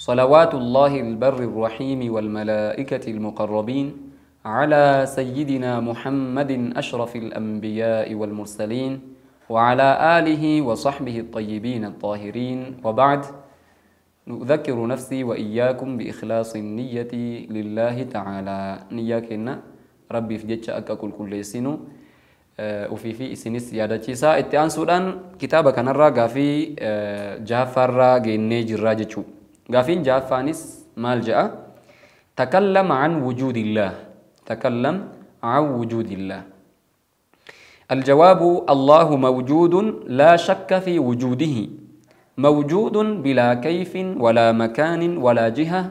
صلوات الله البر الرحيم والملائكة المقربين على سيدنا محمد أشرف الأنبياء والمرسلين وعلى آله وصحبه الطيبين الطاهرين وبعد نذكر نفسي وإياكم بإخلاص النية لله تعالى نياكنا ربي في جتش أكاكل كل سنو ofii fi isinis yaadachiisaa itti aansuudhaan kitaaba kanarraa في jaafarraa geennee jirraa jechuudha. قافين جاء فانس مال جاء تكلم عن وجود الله تكلم عن وجود الله الجواب الله موجود لا شك في وجوده موجود بلا كيف ولا مكان ولا جهة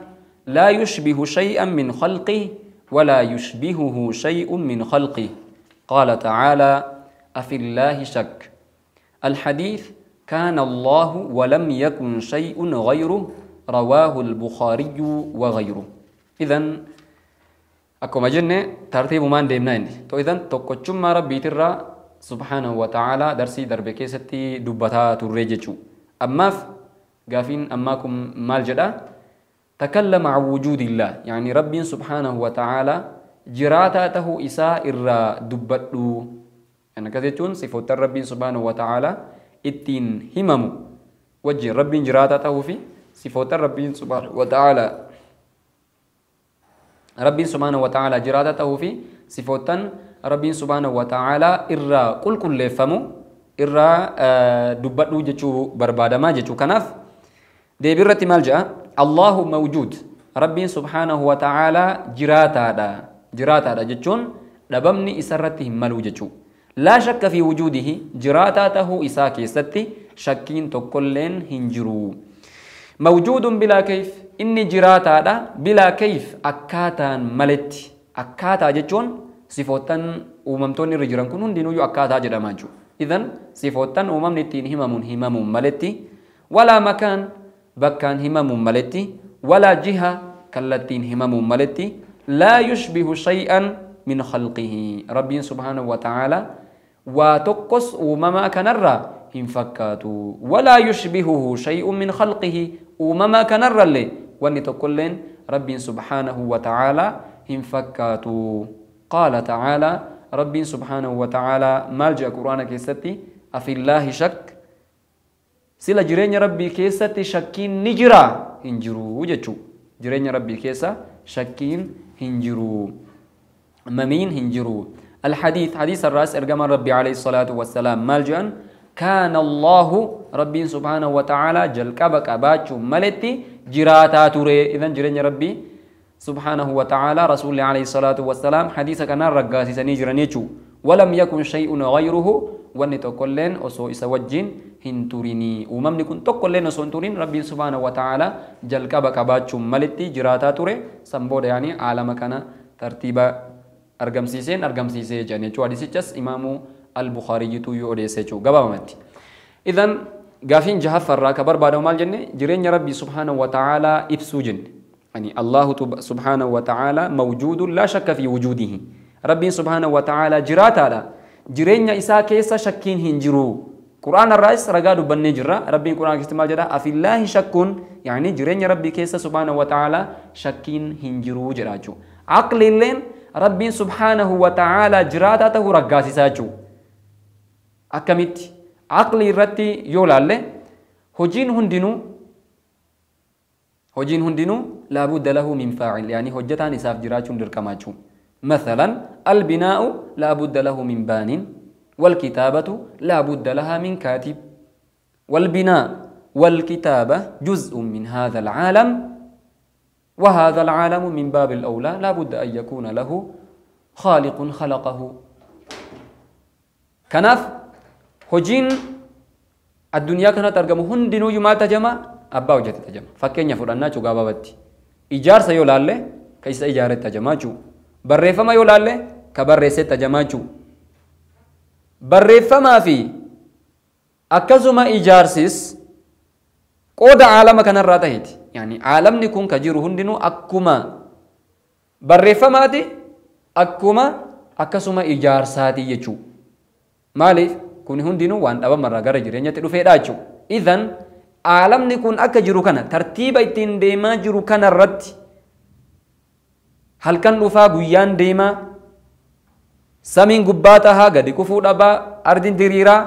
لا يشبه شيئا من خلقه ولا يشبهه شيء من خلقه قال تعالى أفي الله شك الحديث كان الله ولم يكن شيء غيره رواه البخاري وغيره إذا اكو مجنه ترتيب ما ديمنا إني تو إذا تقوشم ما ربي ترى سبحانه وتعالى درسي دربك ستي دبتا ترججو أما غافين أماكم مال جدا تكلم عن وجود الله يعني ربي سبحانه وتعالى جراتاته إساء إرى دبتو أنا يعني كذلك صفات ربي سبحانه وتعالى اتين همم وجه ربي جراتاته في sifootan rabbiin subhaanahu wa ta'aalaa rabbiin subhaanahu wa ta'aalaa jiraata ta'uu fi sifootan rabbiin subhaanahu wa ta'aalaa irraa qulqulleeffamu irraa dubbadhuu jechuu barbaadamaa jechuu kanaaf deebii irratti maal jedha allahu mawjuud rabbiin subhaanahu wa ta'aalaa jiraataadha jiraataadha jechuun dhabamni isarratti hin malu jechuu laa shakka fi wujuudihi jiraataa tahuu isaa keessatti shakkiin tokkolleen hin jiruu موجود بلا كيف إني جراتادا بلا كيف أكاتا ملت أكاتا جتون صفوتان وممتون رجران كنون دينو يو أكاتا جدا مانجو إذن صفوتان ومم همم همم ملت ولا مكان بكان همم ملت ولا جهة كالتين همم ملت لا يشبه شيئا من خلقه ربي سبحانه وتعالى وتقص ومما كنرى إن فكاتوا ولا يشبهه شيء من خلقه أمما كان رلي ونتقلن رب سبحانه وتعالى إن فكاتو قال تعالى رب سبحانه وتعالى مالجا قرآن كيستي أفي الله شك سلا جرين ربي كيستي شكين نجرا هنجرو وجتشو جرين ربي كيسا شكين هنجرو ممين هنجرو الحديث حديث الرأس إرقام ربي عليه الصلاة والسلام مالجا كان الله ربي سبحانه وتعالى جلك بك باتشو ملتي جراتا توري اذن جرين ربي سبحانه وتعالى رسول الله عليه الصلاة والسلام حديثة كان رقاسي سنجرنيتشو ولم يكن شيء غيره واني تقولين أسو إسوجين هنتوريني وممن كن تقولين أسو هنتورين ربي سبحانه وتعالى جلك بك باتشو ملتي جراتا توري سنبود يعني عالم كان ترتيبا argamsiiseen سيسين jedhan jechuudha. Hadisichas imaamu al-Bukhaarii jituu yoo odeesse jechuudha gabaabamatti. إذن قافين جهف كبر بربا دومال جنة جرين ربي سبحانه وتعالى إبسو جن يعني الله سبحانه وتعالى موجود لا شك في وجوده ربي سبحانه وتعالى جرات على جرين إسا كيسا شكين هنجرو قرآن الرئيس رقاد بنجرة ربي قرآن كستمال جدا أفي الله شك يعني جرين ربي كيسا سبحانه وتعالى شكين هنجرو جراجو عقل اللين ربي سبحانه وتعالى جراتاته رقاسي ساجو أكمت aqli irratti yoo هجين hojiin هجين هندينو لابد له من فاعل يعني هجتان hojjataan isaaf jiraachuun dirqamaachuu مثلا البناء لابد له من بان والكتابة لابد لها من كاتب والبناء والكتابة جزء من هذا العالم وهذا العالم من باب الأولى لابد أن يكون له خالق خلقه كنف hojiin addunyaa kanatti argamu hundinuuyyuu maal tajama abbaa hojjete tajama fakkeenya fudhannaa cugaa baabatti ijaarsa yoo laalle ka isa ijaare tajamaa juu barreeffama yoo laalle ka barreessee tajamaa juu barreeffamaa fi akkasuma ijaarsis qooda caalama kanarraa ta'eeti yaani caalamni kun ka jiru hundinuu akkuma barreeffamaati akkuma akkasuma ijaarsaati jechuu maaliif kun hundinuu waan dhabamarraa gara jireenyatti dhufeedha jechuudha. Idan aalamni kun akka jiru kana tartiiba ittiin deemaa jiru kanarratti halkan dhufaa guyyaan deemaa samiin gubbaa tahaa gadi kufuu dhabaa ardiin diriiraa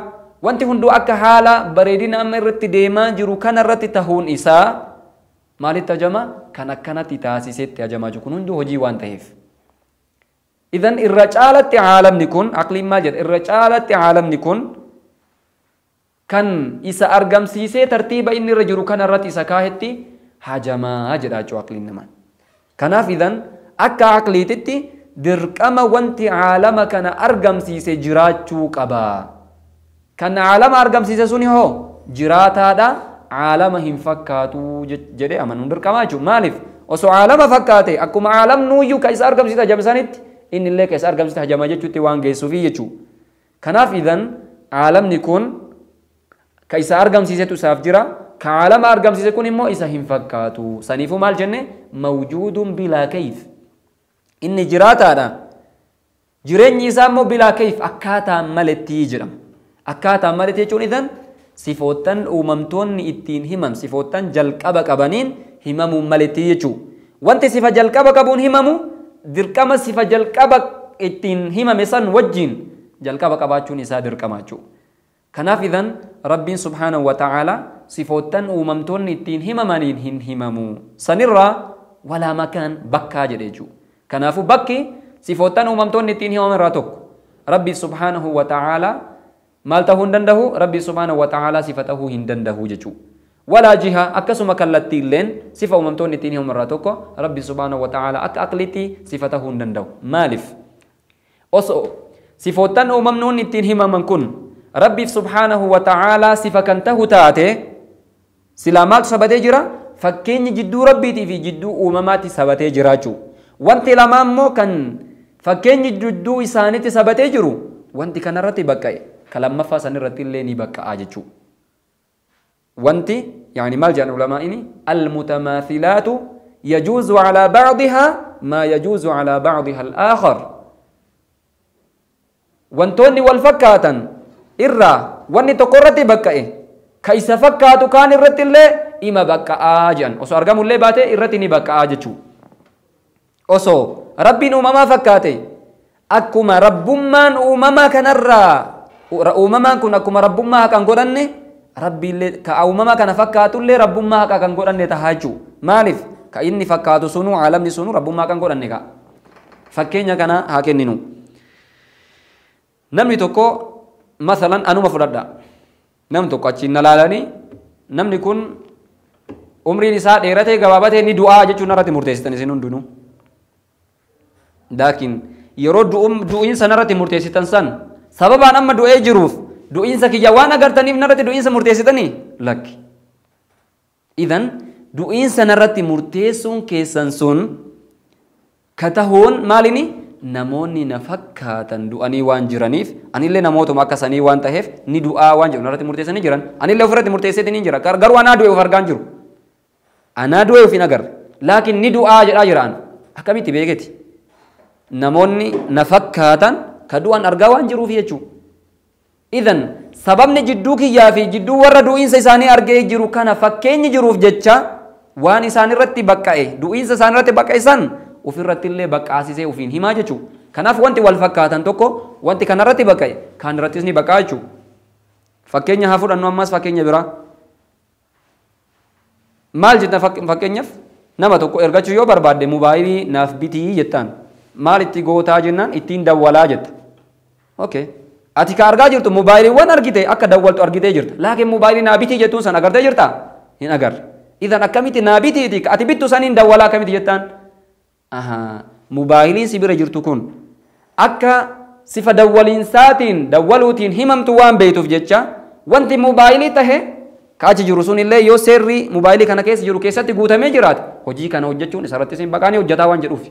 wanti hunduu akka haala bareedina amma irratti deemaa jiru kanarratti tahuun isaa maalitti ajama kan akkanatti taasisetti ajamaa jiru kun hunduu hojii waan ta'eef. إذن الرجالة عالم نكون عقلي ما الرجالة عالم نكون كان إسا أرقم سيسي ترتيب إن الرجل كان الرت إسا كاهتي حجما جد أجو عقلي نمان كناف إذن أكا عقلي تتي درقم وانت عالم كان أرقم سيسي جراتشو قبا كان عالم أرقم سيسي سوني هو جراتا دا عالم هم فكاتو جد أمنون درقما جو مالف وسو عالم فكاتي أكو عالم نويو كيس أرقم سيسي جمسانيتي inni illee keessa argamsiitti hajama jechuutti waan geessuufi jechuudha. Kanaaf idan caalamni kun ka isa argamsiisetu isaaf jira. كعالم أرقام سيكون إمو إسهم فكاتو سنيفو مال جنة موجود بلا كيف إن جراتا دا جرين يسامو بلا كيف أكاتا مالتي جرم أكاتا مالتي جون إذن صفوتن أممتون إتين همم صفوتن جلقب قبنين همم مالتي جو وانت صفة جلقب قبون هممو dirqama sifa jalqaba ittiin himame san wajjiin jalqaba qabaachuun isaa dirqama jechuudha. Kanaaf idan rabbiin subhaanahu wa ta'aalaa sifoottan uumamtoonni ittiin himamaniin hin himamu. Sanirraa walaa makaan bakkaa jedhee jechuudha. Kanaafuu bakki sifoottan uumamtoonni ittiin himaman irraa tokko. Rabbi subhaanahu wa ta'aalaa maal ta'uu hin dandahu? Rabbi subhaanahu wa ta'aalaa sifa ta'uu hin dandahu jechuudha. ولا جهة أكسما كالتي لين صفة أممتون نتيني هم الراتوكو ربي سبحانه وتعالى أك أقلتي صفته نندو مالف أسو صفوتان أممنون نتين هما من كن ربي سبحانه وتعالى صفة كنته تاتي سلامات سبتي جرا فكين جدو ربي في جدو أممات سبتي جراجو وانت لما مو فكين جدو إسانتي سبتي جرو وانت كان رتي بكاي كلام مفاسن رتي ليني بكا آججو وانت يعني ملجا العلماء اني المتماثلات يجوز على بعضها ما يجوز على بعضها الاخر وانتوني والفكاتن ارا واني تقرتي إيه كيس فكاتو كان الرت اللي إما بكا آجان أسو أرغم اللي باتي الرت ني بكا آجتو أسو ربي نوماما فكاتي أكما ربما نوماما كان الرا أمما كن أكما ربما كان قدني rabbiillee ka uumama kana fakkaatullee rabbummaa haqa kan godhanne tahaa jechuu maaliif ka inni fakkaatu sunu caalamni sunu rabbummaa kan godhanne ka fakkeenya kana haa kenninu namni tokko masalan anuma fudhadha namni tokko achiin nalaalanii namni kun umriin isaa dheeratee gabaabatee ni du'aa jechuun irratti murteessitan isin hundinuu laakiin yeroo du'insa irratti murteessitan san sababaan amma du'ee jiruuf du'insa kiyya waan agartaniif narratti du'insa murteessitanii laki idan du'insa narratti murteessuun kesan sun katahuun malini namoni na fakkaatan du'anii waan jiraniif anillee namootuma akkasanii waan taheef ni du'a wan jiran narati murtesani jiran anille ofirratti murteessitanii ni jira garuu anaa du'e of argaan jiru anaa du'e of lakin ni du'a jira jiran akkamitti beeketi namoni na fakkaatan ka du'an argaa waan إذن sababni jidduu kiyyaa fi jidduu warra du'iinsa isaanii argee jiru kana fakkeenyi jiruuf jecha waan isaan irratti baqqa'e du'iinsa isaan irratti baqqa'e san ofirratti illee baqqaasisee ofiin himaa jechuudha. Kanaaf wanti wal fakkaatan tokko wanti kanarratti baqqa'e kaan irrattis ni baqqaa jechuudha. Fakkeenya haa fudhannu ammas fakkeenya biraa. Maal jetta fakkeenyaaf nama tokko ergachuu yoo barbaadde mobaayilii naaf bitii jettaan maal itti gootaa jennaan ittiin dawwalaa jetta. Okay. ati ka argaa jirtu moobaayiliiwwan argite akka dawwaltu argitee jirta laakiin moobaayilii naa bitii jettuu san agartee jirta hin agarre idan akkamitti naa bitiiti ati bittu saniin dawwalaa akkamitti jettaan moobaayiliin si bira jirtu kun akka sifa dawwaliinsaatiin dawwaluutiin himamtu waan beeytuuf jecha wanti moobaayilii tahe ka achi jiru sunillee yoo seerri moobaayilii kana keessa jiru keessatti guutamee jiraate hojii kana hojjechuun isarratti isin baqaanii hojjetaa waan jedhuuf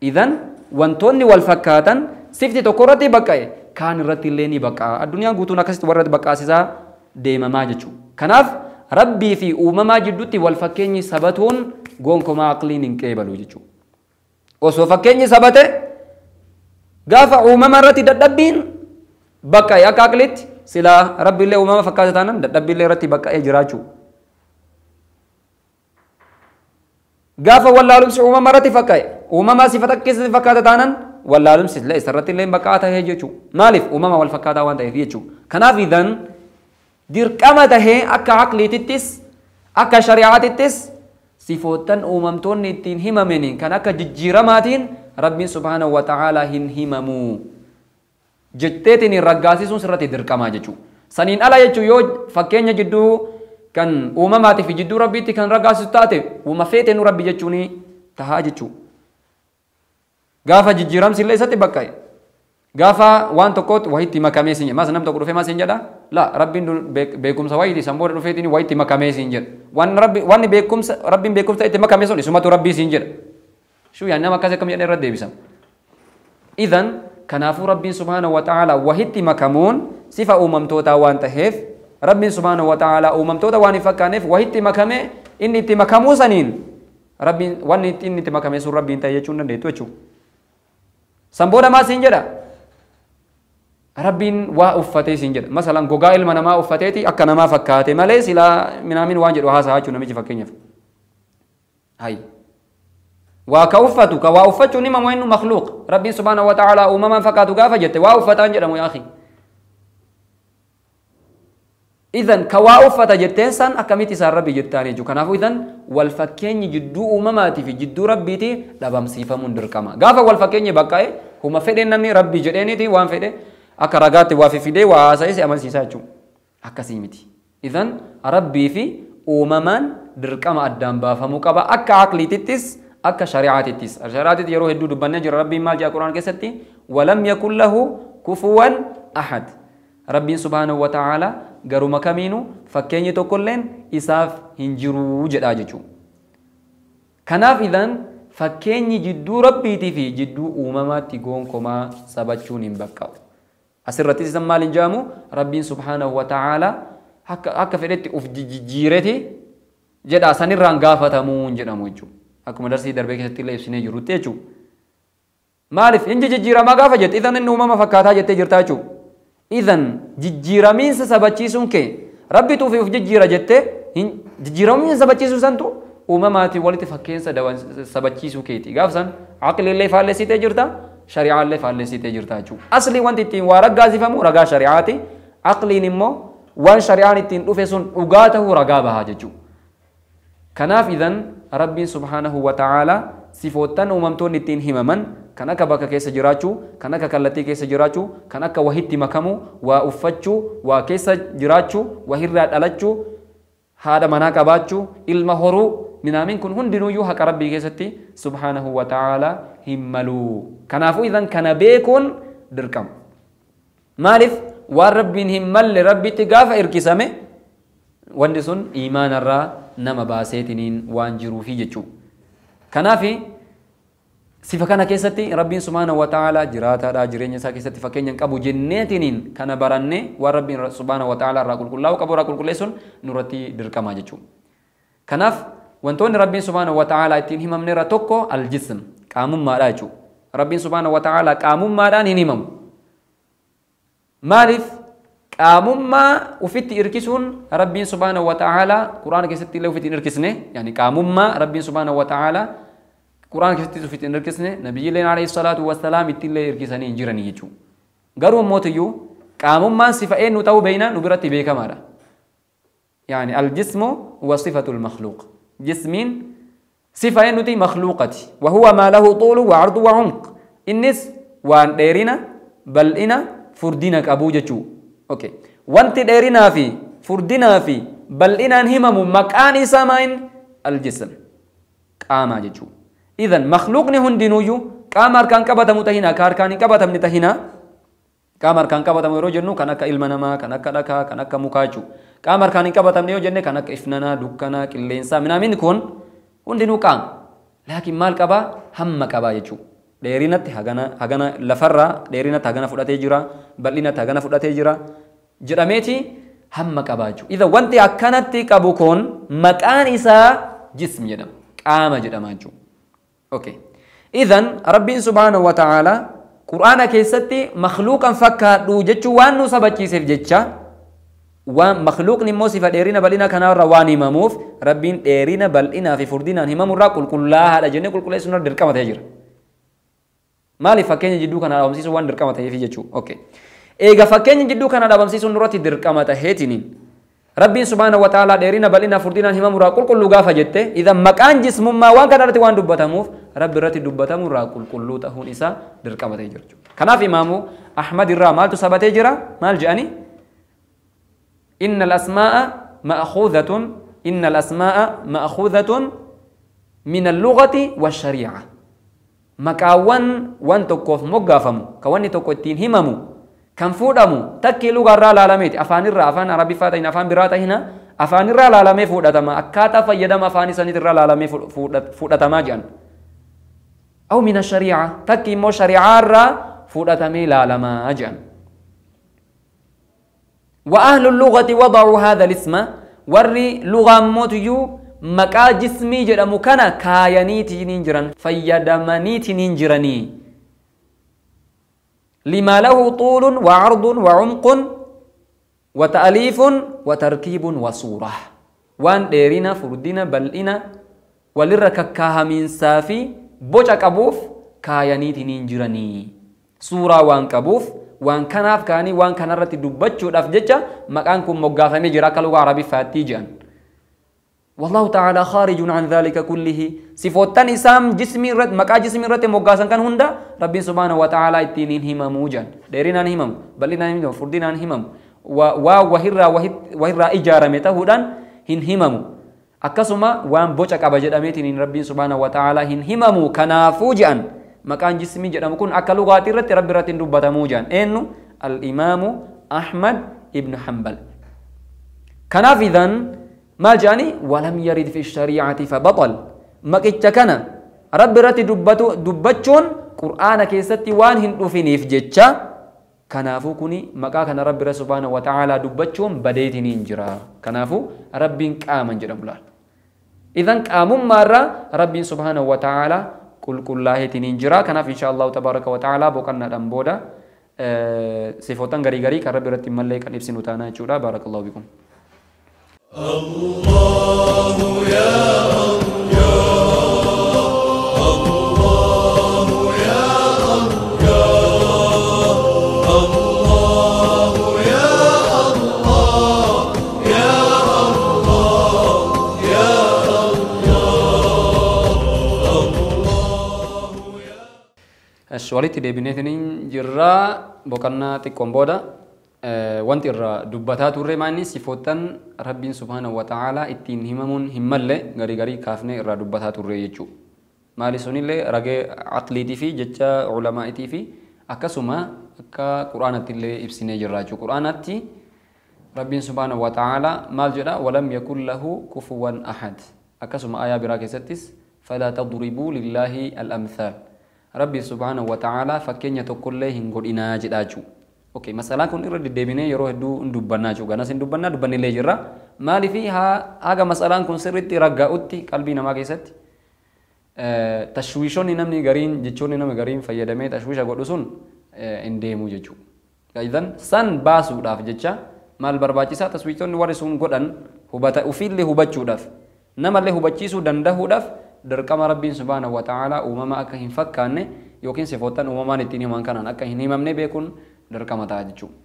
idan wantoonni wal fakkaatan sifti tokkorratti baqqa'e kaan irratti illee ni baqqaa. Addunyaan guutuun akkasitti warra baqqaasisaa deemamaa jechuudha. Kanaaf rabbii fi uumamaa jidduutti wal fakkeenyi sabatuun gonkomaa aqliin hin qeebalu jechuudha. Osoo fakkeenyi sabate gaafa uumama irratti dadhabbiin baqqa'e akka aqliitti silaa rabbiillee uumama fakkaata taanaan dadhabbiillee irratti baqqa'ee jiraachuudha. Gaafa wallaalumsi uumama irratti fakka'e uumamaa sifa takkeessa fakkaata taanaan wallaalumsitlee isarratti illee maqaa tahee jechuudha. Maaliif uumama wal fakkaataa waan ta'eef jechuudha. Kanaaf idan dirqama tahee akka aqliitittis akka shari'aatittis sifoottan uumamtoonni ittiin himamen kan akka jijjiiramaatiin rabbiin subhaana wa ta'aalaa hin himamuu. Jetteetiin raggaasisuun sirratti dirqamaa jechuudha. Saniin ala jechuun yoo fakkeenya jidduu kan uumamaatiif jidduu rabbiitti kan raggaasisu taate uuma feetee nu rabbi jechuun tahaa jechuudha. gaafa jijjiiramsi illee isatti bakka'e gaafa waan tokkootti wayitti makamee siin jedha mas nam tokko dhufee mas hin jedha la rabbiin beekumsa wahiti san booda dhufeetiin wayitti makamee siin jedha waan rabbi waan beekumsa rabbiin beekumsa itti makame sun isumatu rabbii siin jedha shuu yaa nama akkas akkam jedhee irra deebisama idhan kanaafuu rabbiin subhaanahu wa ta'ala wahitti makamuun sifa uumamtootaa waan taheef rabbiin subhaanahu wa ta'ala uumamtoota waan hin fakkaaneef wahitti makame inni itti makamuu saniin rabbiin waan inni itti makame sun rabbiin ta'e jechuu dandeettu jechuudha. Samboo namaa siin jedha. Rabbiin waa uffatee siin jedha. Masalan gogaa ilma namaa uffateeti akka namaa fakkaate malee silaa minaamin waan jedhu haasaa jechuun namichi fakkeenyaaf. Hayi. Waa ka uffatu ka waa uffachuun immoo inni makluuq. Rabbiin subhaana wa ta'aalaa uumamaan fakkaatu gaafa jette waa uffataan jedhamu yaaqi. إذن كواوفة جتنسان أكملت سار ربي جتاني جو كنافو إذن والفكين جدو أمماتي في جدو ربيتي لبام سيفا مندر كما غافا والفكين بقاي akkuma fedhe namni rabbi jedheeniiti waan fedhe akka ragaatti waa fidee waa haasa'e si amansiisaa jechuudha akkasii miti idan rabbii fi uumamaan dirqama addaan baafamuu qaba akka aqliitittis akka shari'aatittis shari'aatitti yeroo hedduu dubbannee jira rabbiin maal jedha quraan keessatti walam yakun lahu kufuwan ahad rabbiin subhaanahu wa ta'aalaa garuma kamiinuu fakkeenyi tokkolleen isaaf hin jiruu jedhaa jechuudha kanaaf idan fakkeenyi jidduu rabbiitii fi jidduu uumamaatti gonkomaa sabachuun hin baqqa'u. Asirrattis isan maal hin jaamu rabbiin subhaanahu wa ta'aalaa akka fedhetti uf jijjiirete jedha sanirraan gaafatamuu hin jedhamu jechuudha. Akkuma darsii darbee keessatti illee ibsinee jirrutti jechuudha. Maaliif inni jijjiiramaa gaafa jette idan inni uumama fakkaataa jettee jirtaa jechuudha. Idan jijjiiramiinsa sabachiisuun kee rabbituu fi uf jijjiira jettee jijjiiramuun sabachiisuu santu uumamaati walitti fakkeessa sabachiisuu keeti. Gaaf san aqlillee faallessitee jirta, shari'aallee faallessitee jirta jechuudha. Asli wanti ittiin waa raggaasifamu ragaa shari'aati. Aqliin immoo waan shari'aan ittiin dhufe sun dhugaa ta'uu ragaa bahaa jechuudha. Kanaaf idan rabbiin subhaanahu wa ta'aalaa sifoottan uumamtoonni ittiin himaman kan akka bakka keessa jiraachuu, kan akka kallattii keessa jiraachuu, kan akka wahitti makamuu, waa uffachuu, waa keessa jiraachuu, wahirraa dhalachuu, haadha manaa qabaachuu, ilma horuu بنامين كن هن دنو يوحك ربي كيستي سبحانه وتعالى هملو كنافو إذن كان بيكون دركم مالف والرب همل ربي تقاف إركسامه واندسون إيمان الرا نما باسيتنين وانجرو في جتشو كنافي sifa kana keessatti rabbiin subhaanahu wata'aalaa jiraataadha jireenya isaa keessatti fakkeenya hin qabu jenneetiniin kana baranne waan rabbiin subhaanahu wata'aalaa irraa qulqullaa'u qabu irraa qulqulleessuun nurratti dirqama jechuudha. Kanaaf وانتون ربي سبحانه وتعالى اتين همم نرى توكو الجسم كامم ما راجو ربي سبحانه وتعالى كامم ما ران هنمم مالف كامم ما وفيت اركسون ربي سبحانه وتعالى قرآن كيست اللي وفيت اركسنه يعني كامم ما ربي سبحانه وتعالى قرآن كيست وفيت اركسنه نبي الله عليه الصلاة والسلام اتين اللي اركسنه انجرن يجو غرو موتيو كامم ما صفائن نتاو بينا نبرتي بيكا مارا يعني الجسم هو صفة المخلوق جسم صفة نتي مخلوقة وهو ما له طول وعرض وعمق إنس وان ديرنا بل إنا فردنا كأبو جتشو أوكي وانت ديرنا في فردنا في بل إنا همم مكان سامين الجسم قام جتشو إذن مخلوق نهن دينويو قام أركان كبتا متهنا كار كان كبتا متهنا قام أركان كبتا مروجنو كانك إلمنما كانك لكا كانك مكاجو qaama harkaan hin qabatamne yoo jenne kan akka ifnanaa, dukkanaa, qilleensaa, minaamiin kun hundinuu qaama. Laakiin maal qabaa? Hamma qabaa jechuudha. Dheerinatti hagana hagana lafarraa dheerinatti hagana fudhatee jira, bal'inatti hagana fudhatee jira jedhameeti hamma qabaa jechuudha. Iza wanti akkanatti qabu kun maqaan isaa Qaama jedhama jechuudha. Idan Rabbiin subhaanahu wa ta'aalaa quraana keessatti makhluuqan fakkaadhu jechuun waan nu sabachiiseef jecha. waan makluuqni immoo sifa dheerina bal'ina kanarra waan himamuuf rabbiin dheerina bal'inaa fi furdinaan himamurraa qulqullaa'aadha jennee qulqulleessuun dirqama ta'ee jira. Maaliif fakkeenya jidduu kana dhaabamsiisuun waan dirqama ta'eef jechuudha. Eega fakkeenya jidduu kana dhaabamsiisuun irratti dirqama ta'eetiniin rabbiin subhaana wa ta'aalaa dheerina bal'inaa furdinaan himamuraa qulqulluu gaafa jette idan maqaan jismummaa waan kana irratti waan dubbatamuuf rabbi irratti dubbatamurraa qulqulluu ta'uun isaa dirqama ta'ee jira. Kanaaf imaamu Ahmad irraa maaltu sabatee jira maal jedhanii? إن الأسماء مأخوذة إن الأسماء مأخوذة من اللغة والشريعة كأوان وان تكوف مقافمو كواني تكو التين هممو كان فودمو تكي لغة را لميت أفان الرا أفان عربي فاتين أفان براتا هنا أفان الرا لالمي فودتما أكاتا فيدم أفاني سنة الرا لالمي فودتما جان أو من الشريعة تكي مو شريعة فودتما فودتمي لالما جان وأهل اللغة وضعوا هذا الاسم ورّي لغة موتيو مقا جسمي جرمو كان كاينيتي نينجران فيدمنيتي نينجراني لما له طول وعرض وعمق وتأليف وتركيب وصورة وان ديرنا فردنا بلئنا ولرككها من سافي بوشا كابوف كاينيتي نينجراني صورة وان كابوف وان kanaaf ka'anii waan kanarratti dubbachuudhaaf jecha maqaan kun moggaafamee jira akka lugaa arabiffaattii والله تعالى خارج عن ذلك كله صفوتان إسام جسمي رت مقا جسمي رت مقاسا كان هندا ربي سبحانه وتعالى اتنين همم وجن ديرين عن همم بلين عن همم فردين عن همم وا وهرا وهرا إجارة متهودان هن همم أكسما وان بوشك أبجد أميتين ربي سبحانه وتعالى هن همم كنافوجان مكان جسمي جدا مكون أكلو غاتيرة ربي راتين رت دبتا موجان إنه الإمام أحمد ابن حنبل في ذن ما جاني ولم يرد في الشريعة فبطل ما كنا رب رت دبتو دبتشون قرآن كيستي وان هندو في نيف جتشا كنافو كني مكا كان رب سبحانه وتعالى دبتشون بديتني انجرا كنافو ربي كامن انجرا بلال إذن كامم مرة ربي سبحانه وتعالى qulqullaahitiin hin jira kanaaf insha allahu tabaaraka wa ta'aalaa boqannaadhaan booda sifotan garii garii kan rabbi irratti mallee kan ibsinu taana jechuudha baarakallahu bikum. الله يا سوالتي دبنتين جرا بوكنا كومبودا وانت را دوباتات ري ماني سيفوتن ربي سبحانه وتعالى اتين هممون هملي غري غري كافني را دوباتات ري يجو مالي سونيل راغي عقلي تي في جتا علماء تي في اكاسوما كا قران تي لي ابسين جرا جو قران تي ربي سبحانه وتعالى مال جرا ولم يكن له كفوا احد اكاسوما ايا براكي ستس فلا تضربوا لله الامثال rabbiin subhaanahu wata'aalaa fakkeenya tokkollee hin godhinaa jedhaa jechuudha. Okay, masalaa kun irra deddeebinee yeroo hedduu hin dubbannaa jechuudha. Ganas hin dubbannaa dubbannillee jirra. Maalii fi haga masalaan kun sirriitti raggaa'utti qalbii namaa keessatti tashwiishonni namni gariin jechoonni nama gariin fayyadamee tashwiisha godhu sun hin deemu jechuudha. Idan san baasuudhaaf jecha maal barbaachisaa tashwiishonni warri sun godhan hubata ofiillee hubachuudhaaf namallee hubachiisuu dandahuudhaaf dirqama rabbiin subhaanahu wa ta'aalaa uumama akka hin fakkaanne yookiin sifoottan uumamaan ittiin himan kanaan akka hin himamne beekuun dirqama ta'a jechuudha.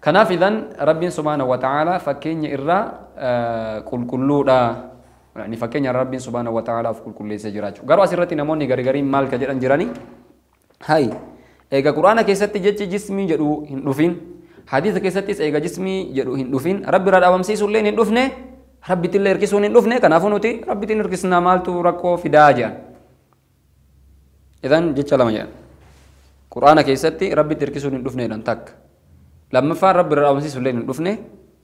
Kanaaf idan rabbiin subhaanahu wa ta'aalaa fakkeenya irraa qulqulluudha. Ni fakkeenya rabbiin subhaanahu wa ta'aalaa of qulqulleessee jira jechuudha. Garuu asirratti namoonni gargariin maal ka jedhan jirani? Hayi! Eega Quraana keessatti jechi jismii jedhu hin dhufin. Hadiisa keessattis eega jismii jedhu hin dhufin. Rabbi irraa dhaabamsiisullee hin dhufne. rabbitillee hirkisuun hin dhufne kanaafuu nuti rabbitiin hirkisnaa maaltu rakkoo fidaa jedhan idan jecha lama jedhan quraana keessatti rabbitti hirkisuun hin dhufneedhan takka lammaffaan rabbi irra dhaabamsiisullee hin dhufne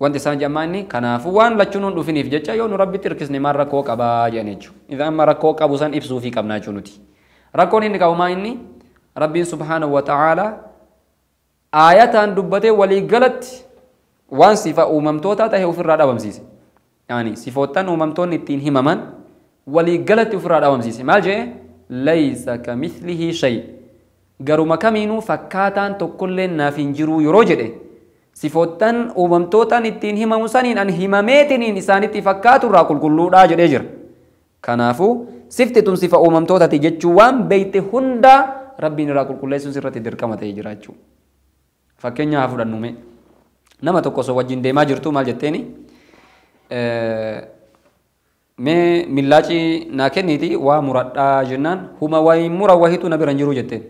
wanti isaan jedhamaa inni kanaafuu waan lachuun hin dhufiniif jecha yoo nu rabbitti hirkisne maal rakkoo qabaa jedhan jechuudha idan amma rakkoo qabu san ibsuufii qabnaa jechuun nuti rakkoon inni qabu maa inni rabbiin subhaanahu wa ta'aalaa aayataan dubbatee walii galatti waan sifa uumamtootaa ta'e ofirraa dhaabamsiise يعني صفوتان وممتون التين همما ولقلت فراد أومزيس ما جاء ليس كمثله شيء قرما كمينو فكاتان تقول لنا فنجرو يروجده صفوتان وممتوتان التين همم سنين أن هممتين إنسان تفكات راكل كلو راجد أجر كنافو صفتتم صفة وممتوتة جتشوان بيت هندا ربي راكل كلو سنسرة دركمة يجراجو فكين يعفو لنمي نما تقصو وجين ديما جرتو مال جتيني mee millaaci naa kenniiti waa muradhaa jennaan huma waayii mura wahiitu na bira hin jiru jetteen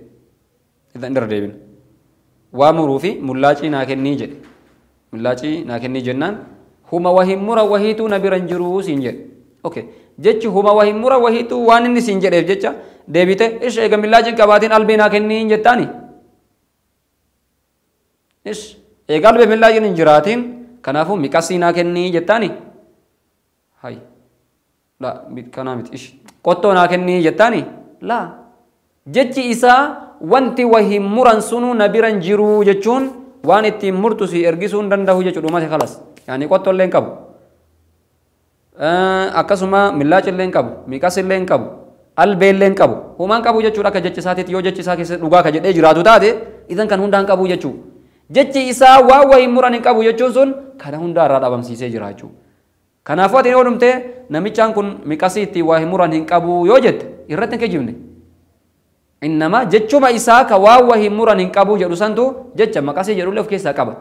idan irra deebina waa muruu fi mullaacii naa kennii jedhe mullaacii naa kennii jennaan huma wahiin mura wahiitu na bira hin jiru siin jedhe okay jechi huma wahiin mura wahiitu waan inni siin jedheef jecha deebite ish eega millaaciin qabaatiin albii naa kennii hin jettaani ish eega albeef millaaciin hin jiraatiin kanaafuu miqasii naa kennii jettaani. هاي لا كنا مت إيش قطو ناكني جتاني لا جتي إسا وانتي وهي مران سنو نبيران جرو جتون وان اتي مرتسي ارجسون دنده جتون ما خلاص يعني قطو لين كبو akkasuma millaacha illee hin qabu miiqas illee hin qabu albee illee hin qabu homaan qabu jechuudha akka jechi isaatiitti yoo jechi isaa keessa dhugaa ka jedhee jiraatu taate idan kan hundaan qabu jechuu jechi isaa waan wayi muran hin qabu jechuun sun kana hundaarraa dhabamsiisee jiraachuu Kanaafuu ati yoo dhumtee namichaan kun miqasii ittiin waa himuran hin qabu yoo jette irratti hin geejjibne. Innamaa jechuma isaa ka waan waa himuran hin qabu jedhu santu jecha maqasii jedhullee of keessaa qaba.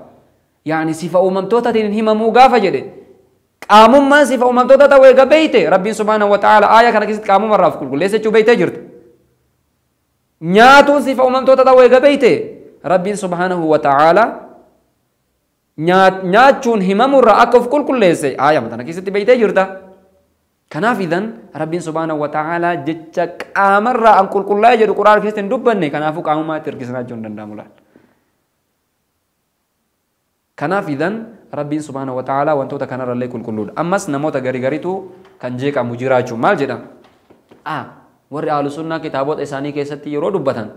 Yaani sifa uumamtootaatiin hin himamuu gaafa jedhe qaamummaan sifa uumamtoota ta'uu eega beeyte rabbiin subhaana wa ta'aala aaya kana keessatti qaamuma irraaf qulqulleessa jechuu beeytee jirtu. Nyaatuun sifa uumamtoota ta'uu eega beeyte rabbiin subhaanahu wa ta'aala nyaachuun himamurra akka of qulqulleesse aayama tana keessatti beeytee jirta. Kanaaf idan rabbiin subhaanahu wa ta'aalaa jecha qaamarraa an qulqullaa'e jedhu quraana keessatti hin dubbanne kanaafuu qaamumaatti hirkisnaa jiru hin danda'amu laal. Kanaaf idan rabbiin subhaanahu wa ta'aalaa wantoota kanarrallee qulqulluudha. Ammas namoota garigaritu kan jeeqamu jiraachuu maal jedhama? Ah, warri aalu sunnaa kitaabota isaanii keessatti yeroo dubbatan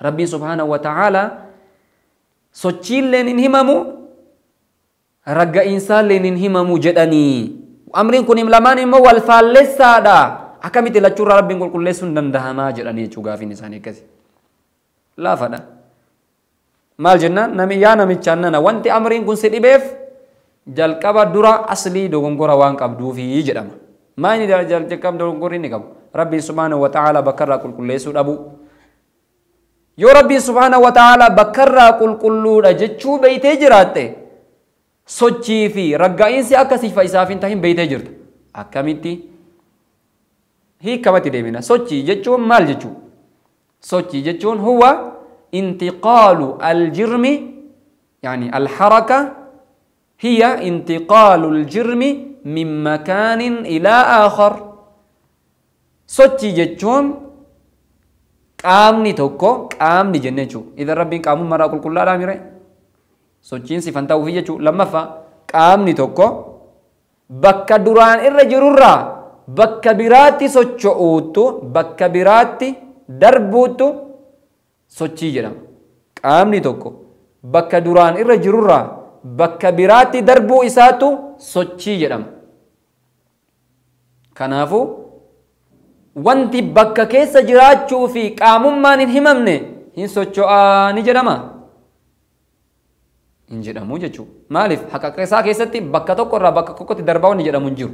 rabbiin subhaanahu wa ta'aalaa sochiilleen hin himamu ragga'insalleen hin himamu jedhanii amriin kun lamaan immoo wal faalleessaadha akkamitti lachuurraa rabbiin qulqulleessuun dandahamaa jedhanii jechuu gaafiin isaanii akkasi laafadha maal jennaan nami yaa namichaan nana wanti amriin kun si dhibeef jalqaba dura aslii dogongora waan qabduufi jedhama maa inni jalqaba dogongorri inni qabu rabbiin subhaanahu wa ta'aalaa bakkarraa qulqulleessuu dhabu yoo rabbiin subhaanahu wa ta'aalaa bakkarraa qulqulluudha jechuu beeytee jiraatte سوچی في رگائن سي اکسی فائسافین تاہیم بیتے جرد اکامیتی ہی کمتی دے بینا سوچی جچون مال جچون سوچی جچون هو انتقال الجرم يعني الحركة هي انتقال الجرم من مكان إلى آخر سوچي جچون قام توكو قام نجنجو إذا ربين قامو مراقل كلها رامي رأي sochiinsi fan ta'uuf jechuudha. Lammaffaa qaamni tokko bakka duraan irra jirurraa bakka biraatti socho'uuttu bakka biraatti darbuuttu sochii jedhama. Qaamni tokko bakka duraan irra jirurraa bakka biraatti darbuu isaatu sochii jedhama. Kanaafuu wanti bakka keessa jiraachuu fi qaamummaan hin himamne hin socho'aa ni jedhama. hin jedhamu jechuudha. Maaliif haqaqa isaa keessatti bakka tokkorraa bakka tokkotti darbaa inni jedhamu hin jiru.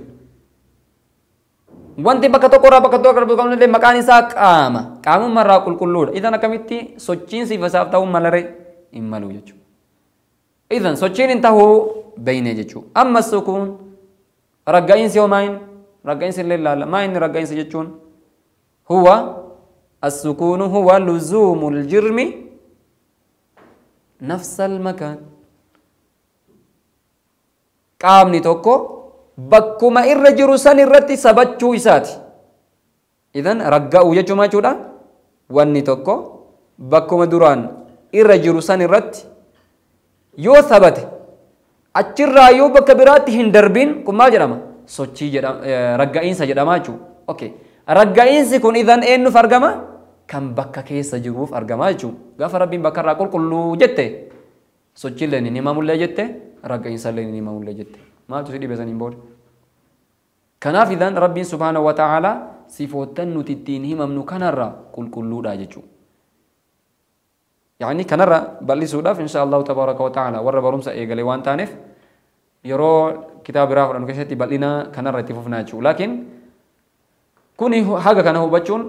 Wanti bakka tokkorraa bakka tokko darbu illee maqaan isaa qaama. Qaamummarraa qulqulluudha. Idan akkamitti sochiinsi ifasaaf ta'uu malaree hin malu jechuudha. Idan sochiin hin ta'uu beeynee jechuudha. Ammas sukuun ragga'iinsi yoo maayin ragga'iinsi illee ilaalla. Maayin ragga'iinsi jechuun huwa السكون هو لزوم الجرم نفس المكان qaamni tokko bakkuma irra jiru san irratti sabachuu isaati. Idan ragga'uu jechuun jechuudha. Wanni tokko bakkuma duraan irra jiru san irratti yoo sabate achirraa yoo bakka biraatti hin darbiin kun maal jedhama? Sochii eh, jedhama ragga'iinsa jedhama jechuudha. Okay. Ragga'iinsi kun idan eenyuuf argama? Kan bakka keessa jiruuf argama jechuudha. Gaafa rabbiin bakka irraa qulqulluu jette sochiileen hin himamullee jette. رقعي سلين نما ولا جت ما تسيدي بسنين كنا في ذن ربي سبحانه وتعالى صفوتن نتتين همم نكنرى را كل راججو يعني كنرى بل سوداف إن شاء الله تبارك وتعالى ورى برمسا إيقالي وان تانف يرو كتاب راه قرآن كشتي بلنا كنرى تفوفنا لكن كوني حاجة كان هو بچون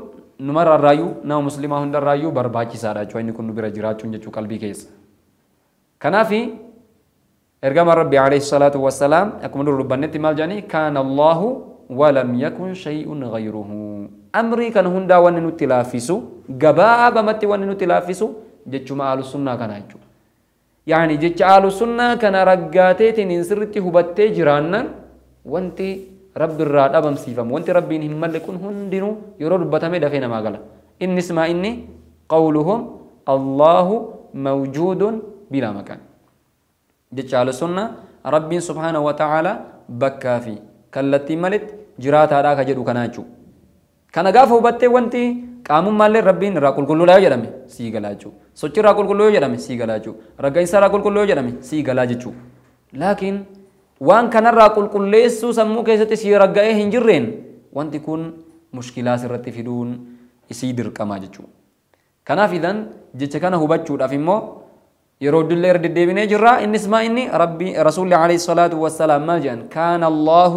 نمر الرايو ناو مسلمة هندر الرايو برباكي سارا جواني إني كن بيرا جراتون جتو قلبي كيس كنافي ergama rabbi alayhi salaatu wassalaam akkuma dur dubbannetti maal jedhanii kaana allahu walam yakun shay'un ghayruhu amrii kana hundaa wanni nutti laaffisu gabaabamatti wanni nutti laaffisu jechuma aalu sunnaa kana jechuudha yaani jecha aalu sunnaa kana raggaateetiin sirritti hubattee jiraannan wanti rabbi irraa dhabamsiifamu wanti rabbiin hin malle kun hundinuu yeroo dubbatamee dafee namaa gala innis maa inni qawluhum allahu mawjuudun bilaa maqaan jechaale sunna rabbiin subhaana wa ta'aala bakkaa fi kallattii malitti jiraataadhaa ka jedhu kanaa jechuudha. Kana gaafa hubattee wanti qaamummaallee rabbiin irraa yoo jedhame sii galaa jechuudha. Sochii irraa qulqulluu yoo jedhame sii galaa jechuudha. Ragga'iinsa irraa yoo jedhame sii galaa jechuudha. Laakiin waan kanarraa qulqulleessuu sammuu keessatti sii ragga'ee hin jirreen wanti kun mushkilaa sirratti fiduun isii dirqama jechuudha. Kanaaf idan jecha kana hubachuudhaaf immoo يرد الله يرد الدين جرا إن اسمه إني ربي رسول الله عليه الصلاة والسلام مجان كان الله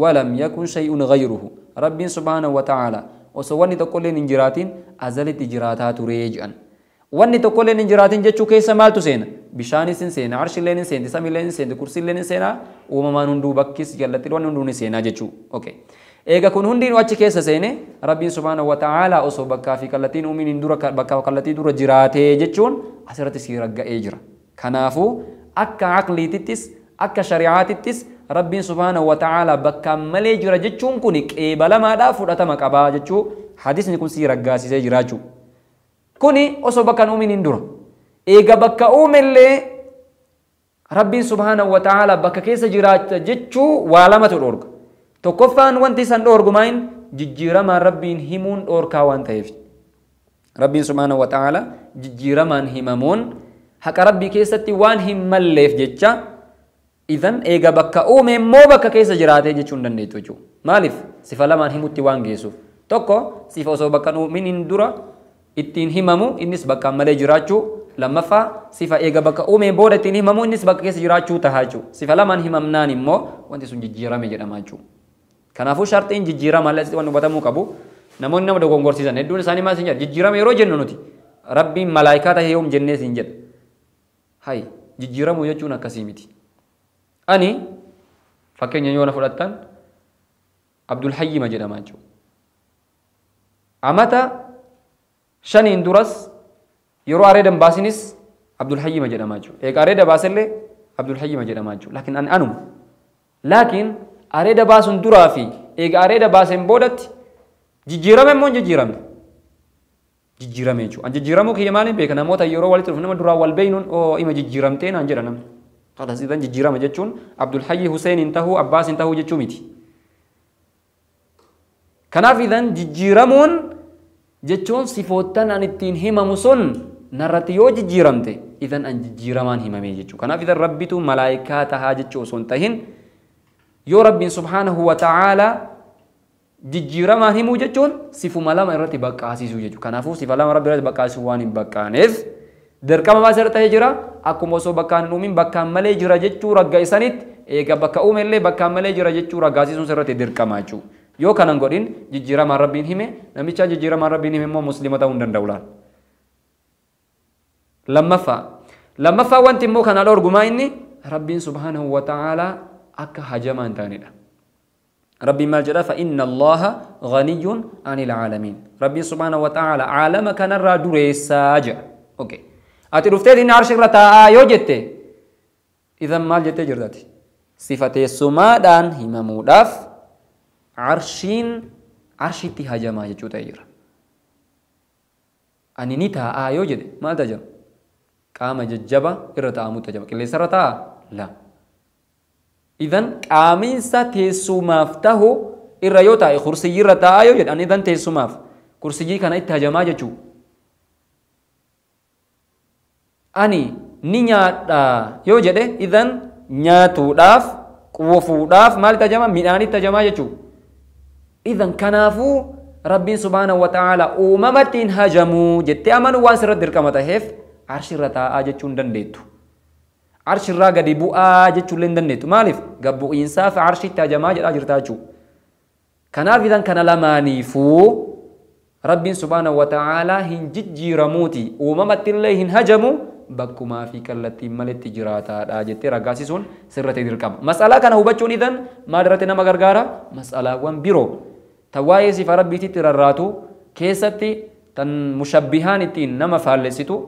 ولم يكن شيء غيره ربي سبحانه وتعالى وسواني تقول إن جراتين أزلت جراتها تريجان واني تقول إن جراتين جت شو كيس مال تسين بشان سين سين عرش لين سين دسام لين سين دكرسي لين سين وما ما نندو بكيس جلتي وما نندو نسينا جت شو أوكي okay. ega kun hundiinuu achi keessa seene rabbiin subhaanahu wata'aalaa osoo bakkaa fi kallattiin uumiin dura bakkaa kallattii dura jiraatee jechuun asirratti si ragga'ee jira. Kanaafuu akka aqliitittis akka shari'aatittis rabbiin subhaanahu wata'aalaa bakkaan malee jira jechuun kun qeebalamaadhaaf fudhatama qabaa jechuu hadisni kun si raggaasisee jiraachuu. Kuni osoo bakka uumiin dura eega bakka uumellee rabbiin subhaanahu wata'aalaa bakka keessa jiraata jechuu waa lamatu dhorga. tokkoffaan wanti san dhoorgumaa'in jijjiiramaa rabbiin himuun dhoorkaa waan ta'eef rabbiin subhaanahu wa ta'ala jijjiiramaan himamuun haqa rabbii keessatti waan hin malleef jecha idan eega bakka uume immoo bakka keessa jiraatee jechuun dandeettu jechuudha. Maaliif sifa lamaan himutti waan geessuuf tokko sifa osoo bakka uuminiin dura ittiin himamu innis bakka malee jiraachuu lammaffaa sifa eega bakka uumee booda ittiin himamu innis bakka keessa jiraachuu tahaa jechuudha. Sifa lamaan himamnaan immoo wanti sun jijjiirame jedhama jechuudha. Kanaafuu shartiin jijjiirraa maallaqatti waan hubatamuu qabu namoonni nama dogongorsiisan hedduun isaanii maal isin jedha jijjiirama yeroo jennu nuti rabbiin malaayikaa ta'e yoom jennee isin jedha hay jijjiiramuu jechuun akkasii miti. Ani fakkeenya yoo na fudhattan Abdul Hayyima jedhama jechuudha. Amata shaniin duras yeroo areedan baasinis Abdul Hayyima jedhama jechuudha. Eega areeda baasellee Abdul Hayyima jedhama jechuudha. Laakiin ani anuma. Laakiin areeda baasuun duraa fi eega areeda baaseen boodatti jijjiirame immoo jijjiiramne. Jijjiirame jechuudha. Jijjiiramuu kiyya maaliin beeka namoota yeroo walitti dhufu nama duraan wal beeynuun oo ima jijjiiramtee naan jedha namni. Qalas jijjiirama jechuun Abdul Hayyi Huseeniin tahuu Abbaasiin tahuu jechuu miti. Kanaaf idan jijjiiramuun jechuun sifoottan an ittiin himamu sun narratti yoo jijjiiramte idan an jijjiiramaan himamee jechuudha. Kanaaf idan rabbitu malaayikaa tahaa jechuu osoo hin tahin yoo rabbiin subhaanahu wa ta'aalaa jijjiiramaan himuu jechuun sifuma lama irratti baqqaasiisuu jechuudha. Kanaafuu sifa lama rabbi irratti baqqaasisu waan hin baqqaaneef dirqama maas irra ta'ee jira akkuma osoo bakkaan hin uumin bakkaan malee jira jechuu ragga isanitti eega bakka uume illee bakkaan malee jira jechuu raggaasiisuun irratti dirqama jechuudha. Yoo kanan godhin jijjiiramaan rabbiin hime namichaa jijjiiramaan rabbiin hime immoo muslima ta'uu hin danda'u laal. Lammaffaa lammaffaa wanti immoo kanaan orgumaa inni rabbiin subhaanahu wa ta'aalaa akka hajamaa hin taanedha. ربي ما جرى فإن الله غني عن العالمين ربي سبحانه وتعالى عالم كان الرادور ساجع أوكي أتي رفتي دين عرش رتا آيو جت إذا ما جت جرداتي صفة سما دان هما مودف عرشين عرشي تهاجا ما جتو تأجر أني نتا آيو جد ما تجم قام ججبا إرتا آمو تجم كلي سرتا لا إذن قامنسا تيسو مافته إرى يو تاي خرسي إرى تايو يدان إذن ماف كرسي جي كان إتهاجما جتشو أني نيادا يو جده إذن نياتو داف كوفو داف مال تجمع ميداني تجمع جتشو إذن كنافو ربي سبحانه وتعالى أمامتين هجمو جتة أمانو وانسر الدركمة هف عرش رتا چون دن ديتو arshiirraa gadi bu'aa jechuullee hin dandeettu maaliif gabbu'iinsaa fi arshiitti hajamaa jedhaa jirta jechuudha. Kanaaf idan kana lamaaniifuu rabbiin subhaana wa ta'aalaa hin jijjiiramuuti uumamatti illee hin hajamu bakkumaa fi kallattiin malitti jiraataadha jettee raggaasisuun sirratti dirqama. Mas'alaa kana hubachuun idan maal irratti nama gargaara? Mas'alaawwan biroo tan waa'ee sifa rabbiititti rarraatu keessatti tan mushabbihaan ittiin nama faallessitu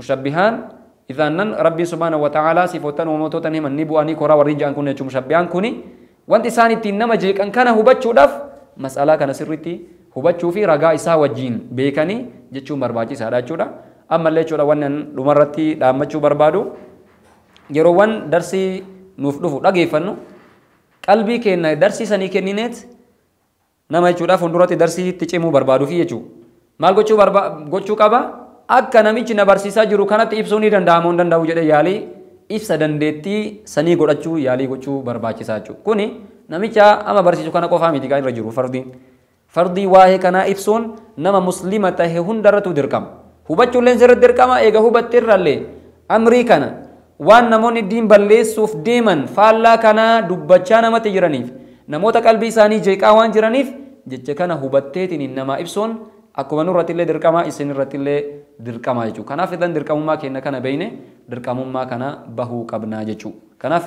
mushabbihaan idhaannan rabbii subhaanahu wa ta'aalaa sifoottan uumamtootan himan ni bu'anii koraa warri ja'an kun jechuun mushabbi'aan kuni wanti isaan ittiin nama jeeqan kana hubachuudhaaf mas'alaa kana sirritti hubachuu fi ragaa isaa wajjin beekanii jechuun barbaachisaadha jechuudha. Ammallee jechuudha wannan dhumarratti dhaammachuu barbaadu yeroowwan darsii nuuf dhufu dhageeffannu qalbii keenya darsii sanii kennineet nama jechuudhaaf fuulduratti darsii itti cimuu barbaaduu fi jechuudha. Maal gochuu qaba? akka namichi na barsiisaa jiru kanatti ibsuu ni danda'amuu hin danda'u jedhee yaalii ibsa dandeettii sanii godhachuu yaalii gochuu barbaachisaa jechuudha. Kuni namicha ama barsiisu kana qofaa miti irra jiru fardiin. Fardii waa'ee kanaa ibsuun nama muslima tahe hundarratti dirqama. Hubachuullee sirriitti dirqama eega hubattee irrallee amrii kana waan namoonni diin balleessuuf deeman faallaa kanaa dubbachaa namatti jiraniif namoota qalbii isaanii jeeqaa waan jiraniif jecha kana hubatteetiin nama ibsuun. akkuma nurratti illee dirqama isin irratti illee dirqama jechuudha. Kanaaf idan dirqamummaa keenya kana beeyne dirqamummaa kana bahuu qabnaa jechuudha. Kanaaf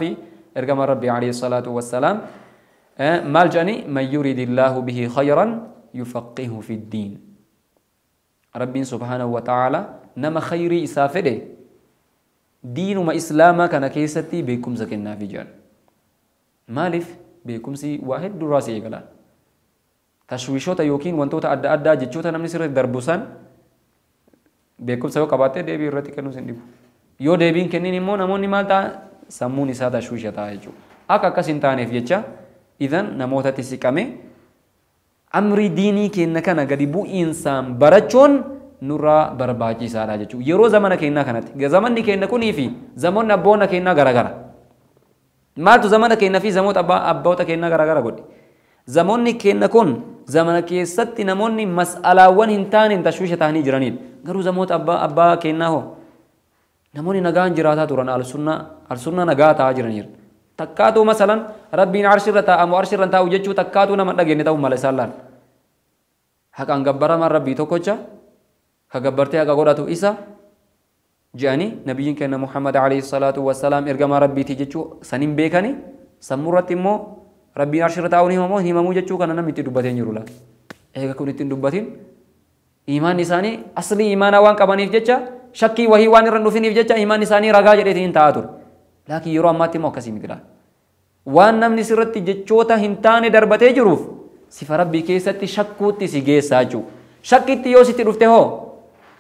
ergama Rabbi alayhi salaatu wassalaam maal jedhani man yuridillaahu bihi khayran fi fiddiin. Rabbiin subhaanahu wa ta'ala nama khayrii isaa fedhe diinuma islaamaa kana keessatti beekumsa kennaafi jedhan. Maaliif beekumsi waa hedduu si eegalaan. tashwiishoota yookiin wantoota adda addaa jechoota namni sirriitti darbu san beekumsa yoo qabaattee deebii irratti kennuu sin dhibu. Yoo deebiin kennin immoo namoonni maal ta'a sammuun isaa tashwiisha ta'a jechuudha. Akka akkas hin taaneef jecha idan namootatti siqame amrii diinii kenna kana gadi bu'iinsaan barachuun nurraa barbaachisaadha jechuudha. Yeroo zamana kennaa kanatti zamanni kenna kunii fi zamoonni abboona kennaa garaagara. Maaltu zamana kennaa fi zamoota abboota kennaa garaagara godhe. زمانی زموني كينا كون زمن كيستي نموني مسألة وان هنتان تشويش تانی جرانید گرو زموت أبا أبا که نه هو نمونی نگان جراتا توران سونا آل سونا السنة تا جرانید تکاتو مثلا رب بین عرش رتا أم عرش رتا و وجتشو تكاتو نما نقين تاو مالي سالان حقا نقبرا من ربي توكوشا كقبرتي حقا قراتو إيسا جاني نبيين كان محمد عليه الصلاة والسلام إرقام ربي تجتشو سنين بيكاني سمورة تمو rabbiin arshiirra taa'uun himamoo hin himamuu jechuu kana namni itti dubbateen jiru laata. Eega kun ittiin dubbatin imaan isaanii aslii imaanaa waan qabaniif jecha shakkii wahii waan irra dhufiniif jecha imaan isaanii ragaa jedheetiin taa'aa ture. Laakiin yeroo ammaatti immoo akkasii miti laata. Waan namni sirratti jechoota hin taane darbatee jiruuf sifa rabbii keessatti shakkuutti si geessaa jechuudha. Shakkitti yoo sitti dhufte hoo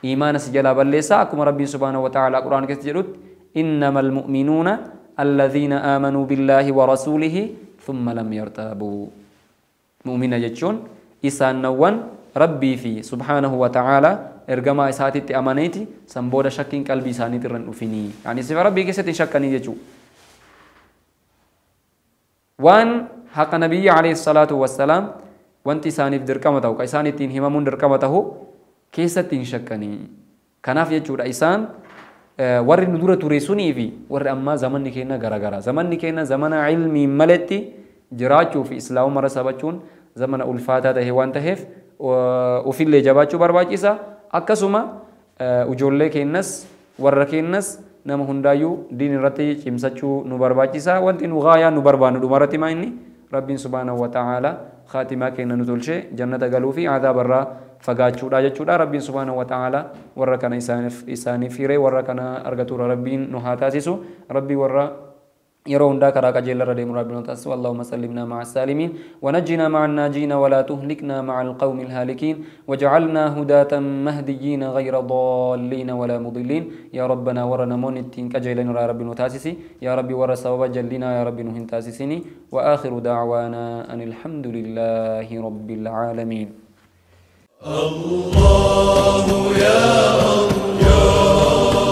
imaana si jalaa balleessaa akkuma rabbiin subhaanahu wa ta'aalaa quraan keessatti jedhutti innama almu'minuuna alladhiina aamanuu billaahi wa rasuulihi ثم لم يرتابوا مؤمنة جتشون إسان نوان ربي في سبحانه وتعالى إرجما إساتي أمانيتي سنبودا شكين قلبي ساني ترن أفيني يعني سيف ربي كيسة شكني جتشو وان حق نبي عليه الصلاة والسلام wanti isaaniif dirqama ta'u kan isaan ittiin himamuun dirqama ta'u keessatti hin shakkanii kanaaf jechuudha isaan warri nu dura ture sunii fi warri ammaa zamanni kenna garagara zamanni kenna zamana ilmiin maletti jiraachuu fi islaamuma mara sabachuun zamana ulfaataa tahe waan taheef ofillee jabaachuu barbaachisa. Akkasuma ijoollee keenyas warra keenyas nama hundaayyuu diin irratti cimsachuu nu barbaachisa. Wanti nu gaayaa nu barbaannu dhuma irratti maa inni rabbiin subhaanahu wa ta'aalaa خاتمة كنا نتولشي جنة قالوا في عذاب الرا فقاتشو لا جتشو ربي سبحانه وتعالى ورا كان إساني في ري ورا كان أرقتور ربي نهاتاسسو ربي ورا يرون دا راك كجيل ردي ربنا تسوى اللهم سلمنا مع السالمين ونجنا مع الناجين ولا تهلكنا مع القوم الهالكين وجعلنا هداة مهديين غير ضالين ولا مضلين يا ربنا ورنا مونتين نرى ربنا نتاسسي يا ربي ورى سبب جلنا يا ربنا نهن تاسسيني وآخر دعوانا أن الحمد لله رب العالمين الله يا الله